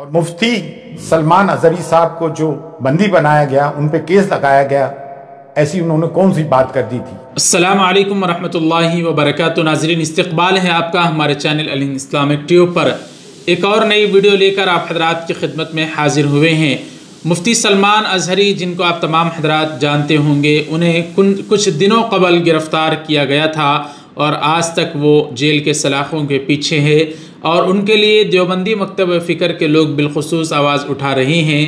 और मुफ्ती सलमान अजहरी साहब को जो बंदी बनाया गया उन पर केस लगाया गया ऐसी उन्होंने कौन सी बात कर दी थी असलम वरहमल वरक नाजरीन इस्तबाल है आपका हमारे चैनल अली इस्लामिक ट्यूब पर एक और नई वीडियो लेकर आप हजरात की खिदमत में हाजिर हुए हैं मुफ्ती सलमान अजहरी जिनको आप तमाम हजरात जानते होंगे उन्हें कुछ दिनों कबल गिरफ़्तार किया गया था और आज तक वो जेल के सलाखों के पीछे है और उनके लिए देवबंदी मकतब फ़िक्र के लोग बिलखसूस आवाज़ उठा रहे हैं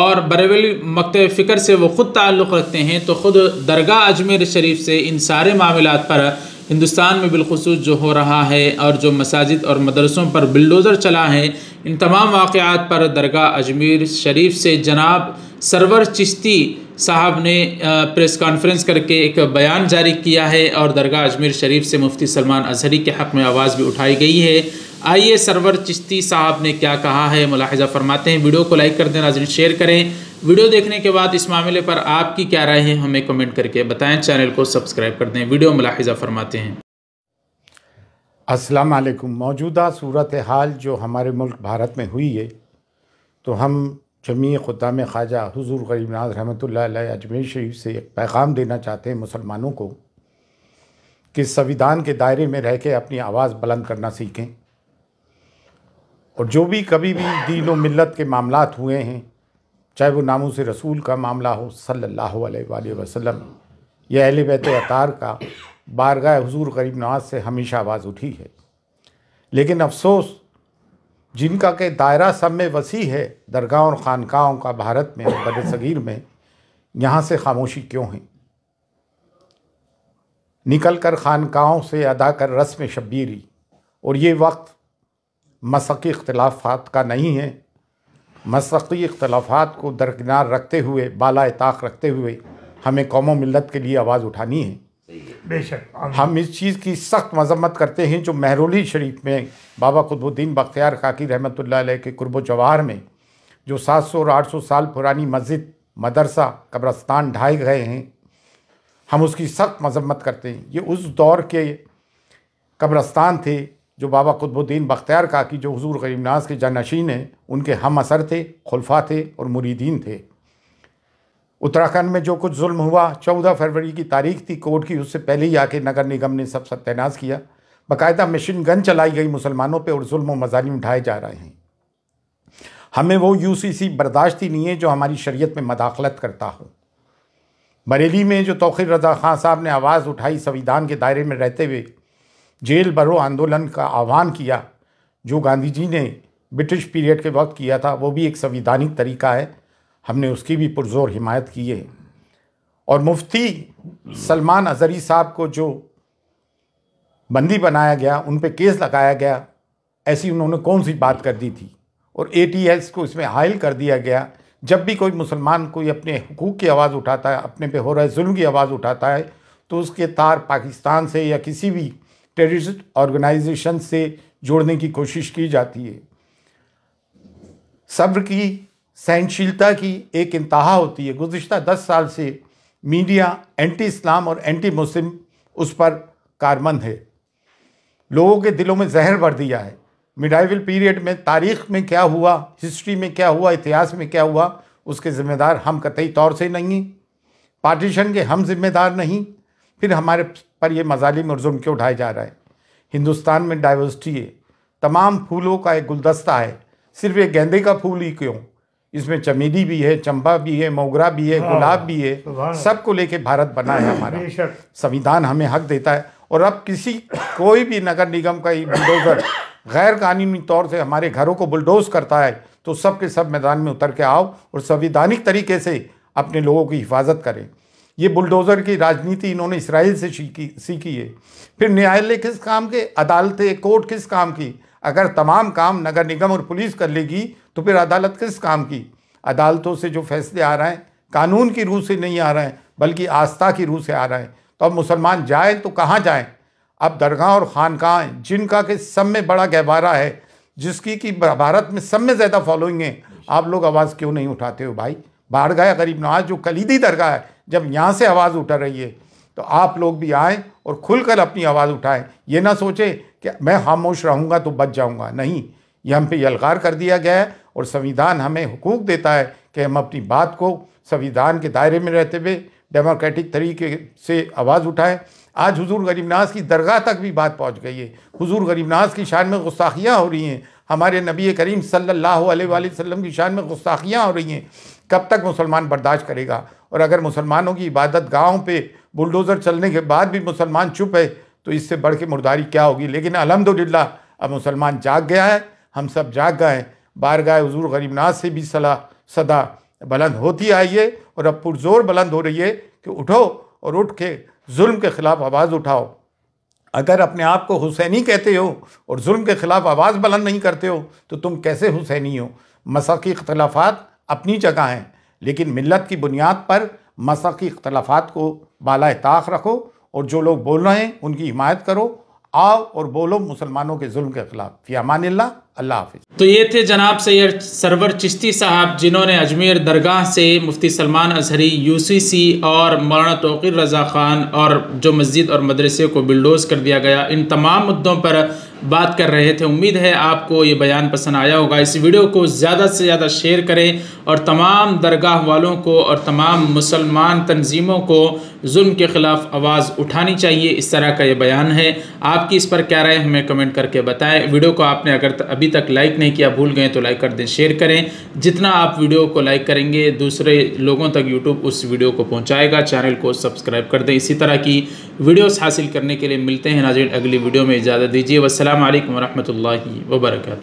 और बरेवली मकतब फ़िक्र से वो ख़ुद ताल्लुक़ रखते हैं तो ख़ुद दरगाह अजमेर शरीफ से इन सारे मामलों पर हिंदुस्तान में बिलखसूस जो हो रहा है और जो मसाजिद और मदरसों पर बिल्डोज़र चला है इन तमाम वाक़ात पर दरगाह अजमेर शरीफ से जनाब सरवर चिश्ती साहब ने प्रेस कॉन्फ्रेंस करके एक बयान जारी किया है और दरगाह अजमेर शरीफ से मुफ्ती सलमान अजहरी के हक़ में आवाज़ भी उठाई गई है आइए सरवर चिश्ती साहब ने क्या कहा है मुलाहजा फरमाते हैं वीडियो को लाइक कर दें नाजन शेयर करें वीडियो देखने के बाद इस मामले पर आपकी क्या राय है हमें कमेंट करके बताएं चैनल को सब्सक्राइब कर दें वीडियो मुलाहजा फरमाते हैं अस्सलाम वालेकुम मौजूदा सूरत हाल जो हमारे मुल्क भारत में हुई है तो हम जमी ख़ुदाम ख्वाजा हजूर गरीबनाथ रहमत अजमेर शरीफ से एक पैगाम देना चाहते हैं मुसलमानों को कि संविधान के दायरे में रह के अपनी आवाज़ बुलंद करना सीखें और जो भी कभी भी दीन व मिलत के मामला हुए हैं चाहे वो नामों से रसूल का मामला हो सल्लल्लाहु अलैहि वसल्लम या अहल बैत अतार का बारगाह हुजूर करीब नवाज से हमेशा आवाज़ उठी है लेकिन अफसोस जिनका के दायरा सब में वसी है दरगाह और खानकाओं का भारत में बद सगीर में यहाँ से खामोशी क्यों है निकल कर खानकाओं से अदा कर रस्म शब्बीरी और ये वक्त मसक़ी अख्तलाफात का नहीं है मसक़ी इख्तलाफात को दरकिनार रखते हुए बाला इताक रखते हुए हमें कौम मिलत के लिए आवाज़ उठानी है बेशक हम इस चीज़ की सख्त मजम्मत करते हैं जो महरोली शरीफ में बाबा खुदबुद्दीन बख्तियार खाकी रहमत के कुर्ब जवाहर में जो सात सौ और आठ सौ साल पुरानी मस्जिद मदरसा कब्रस्तान ढाए गए हैं हम उसकी सख्त मजम्मत करते हैं ये उस दौर के कब्रस्तान थे जो बाबा कुतबुद्दीन बख्तियार का कि जो हजूर गरीब नाज के जानशीन हैं उनके हम असर थे खुलफा थे और मुरीदीन थे उत्तराखंड में जो कुछ जुल्म हुआ चौदह फरवरी की तारीख थी कोर्ट की उससे पहले ही आके नगर निगम ने सब सत्यानाश किया बाकायदा मशीन गन चलाई गई मुसलमानों पर और जुल्म व मजालिम उठाए जा रहे हैं हमें वो यू सी सी बर्दाश्त ही नहीं है जो हमारी शरीयत में मदाखलत करता हो बरेली में जो तोखिर रजा खां साहब ने आवाज़ उठाई संविधान के दायरे में रहते हुए जेल भरो आंदोलन का आह्वान किया जो गांधी जी ने ब्रिटिश पीरियड के वक्त किया था वो भी एक संविधानिक तरीका है हमने उसकी भी पुरजोर हिमायत की है और मुफ्ती सलमान अजहरी साहब को जो बंदी बनाया गया उन पर केस लगाया गया ऐसी उन्होंने कौन सी बात कर दी थी और एस को इसमें हायल कर दिया गया जब भी कोई मुसलमान कोई अपने हकूक़ की आवाज़ उठाता है अपने पे हो रहे जुल्म की आवाज़ उठाता है तो उसके तार पाकिस्तान से या किसी भी टेररिस्ट ऑर्गेनाइजेशन से जोड़ने की कोशिश की जाती है सब्र की सहनशीलता की एक इंतहा होती है गुज्त दस साल से मीडिया एंटी इस्लाम और एंटी मुस्लिम उस पर कारमंद है लोगों के दिलों में जहर भर दिया है मिडाइवल पीरियड में तारीख में क्या हुआ हिस्ट्री में क्या हुआ इतिहास में क्या हुआ उसके ज़िम्मेदार हम कतई तौर से नहीं पार्टीशन के हम जिम्मेदार नहीं फिर हमारे पर ये मजालिम और जुर्म क्यों उठाए जा रहा है हिंदुस्तान में डाइवर्सिटी है तमाम फूलों का एक गुलदस्ता है सिर्फ ये गेंदे का फूल ही क्यों इसमें चमेली भी है चंपा भी है मोगरा भी है हाँ, गुलाब भी है सबको लेके भारत बना है हमारा संविधान हमें हक देता है और अब किसी कोई भी नगर निगम का बुलडोजर गैर कानूनी तौर से हमारे घरों को बुलडोज करता है तो सब के सब मैदान में उतर के आओ और संविधानिक तरीके से अपने लोगों की हिफाजत करें ये बुलडोज़र की राजनीति इन्होंने इसराइल से सीखी सीखी है फिर न्यायालय किस काम के अदालतें कोर्ट किस काम की अगर तमाम काम नगर निगम और पुलिस कर लेगी तो फिर अदालत किस काम की अदालतों से जो फैसले आ रहे हैं कानून की रूह से नहीं आ रहे हैं बल्कि आस्था की रूह से आ रहे हैं तो अब मुसलमान जाए तो कहाँ जाएँ अब दरगाह और खानकाह जिनका के सब में बड़ा गहबारा है जिसकी कि भारत में सब में ज़्यादा फॉलोइंग है आप लोग आवाज़ क्यों नहीं उठाते हो भाई बाहर गया गरीब नवाज जो कलीदी दरगाह है जब यहाँ से आवाज़ उठा रही है तो आप लोग भी आएँ और खुलकर अपनी आवाज़ उठाएं ये ना सोचें कि मैं खामोश रहूँगा तो बच जाऊँगा नहीं ये हम पे यलगार कर दिया गया है और संविधान हमें हुकूक देता है कि हम अपनी बात को संविधान के दायरे में रहते हुए डेमोक्रेटिक तरीके से आवाज़ उठाएं आज हुजूर गरीब नाज की दरगाह तक भी बात पहुंच गई है हुजूर गरीब नाज की शान में गुस्ताखियाँ हो रही हैं हमारे नबी करीम सल्लल्लाहु अलैहि वसल्लम की शान में गुस्ताखियाँ हो रही हैं कब तक मुसलमान बर्दाश्त करेगा और अगर मुसलमानों की इबादत गाहों पे बुलडोज़र चलने के बाद भी मुसलमान चुप है तो इससे बढ़ के मुर्दारी क्या होगी लेकिन अलहमदिल्ला अब मुसलमान जाग गया है हम सब जाग गए हैं बार बारगाह हजूर गरीबनाथ से भी सलाह सदा बुलंद होती आई है और अब पुरजोर बुलंद हो रही है कि उठो और उठ के जुल्म के ख़िलाफ़ आवाज़ उठाओ अगर अपने आप को हुसैनी कहते हो और जुल्म के ख़िलाफ़ आवाज़ बुलंद नहीं करते हो तो तुम कैसे हुसैनी हो मसाकी अख्तलाफात अपनी जगह हैं लेकिन मिलत की बुनियाद पर मसकी अख्तलाफात को बाला ताक रखो और जो लोग बोल रहे हैं उनकी हिमायत करो आओ और बोलो मुसलमानों के जुल्म के ख़िलाफ़ फ़ियामान ला अल्लाह हाफिज तो ये थे जनाब सैयद सरवर चिश्ती साहब जिन्होंने अजमेर दरगाह से मुफ्ती सलमान अजहरी यूसीसी और मौलाना तोकीर रज़ा ख़ान और जो मस्जिद और मदरसे को बिल्डोज़ कर दिया गया इन तमाम मुद्दों पर बात कर रहे थे उम्मीद है आपको ये बयान पसंद आया होगा इस वीडियो को ज़्यादा से ज़्यादा शेयर करें और तमाम दरगाह वालों को और तमाम मुसलमान तनजीमों को जुल्म के ख़िलाफ़ आवाज़ उठानी चाहिए इस तरह का ये बयान है आपकी इस पर क्या राय हमें कमेंट करके बताएं वीडियो को आपने अगर अभी अभी तक लाइक नहीं किया भूल गए तो लाइक कर दें शेयर करें जितना आप वीडियो को लाइक करेंगे दूसरे लोगों तक यूट्यूब उस वीडियो को पहुँचाएगा चैनल को सब्सक्राइब कर दें इसी तरह की वीडियोज़ हासिल करने के लिए मिलते हैं नाजिर अगली वीडियो में इजाज़त दीजिए वसलम वरहमल वर्क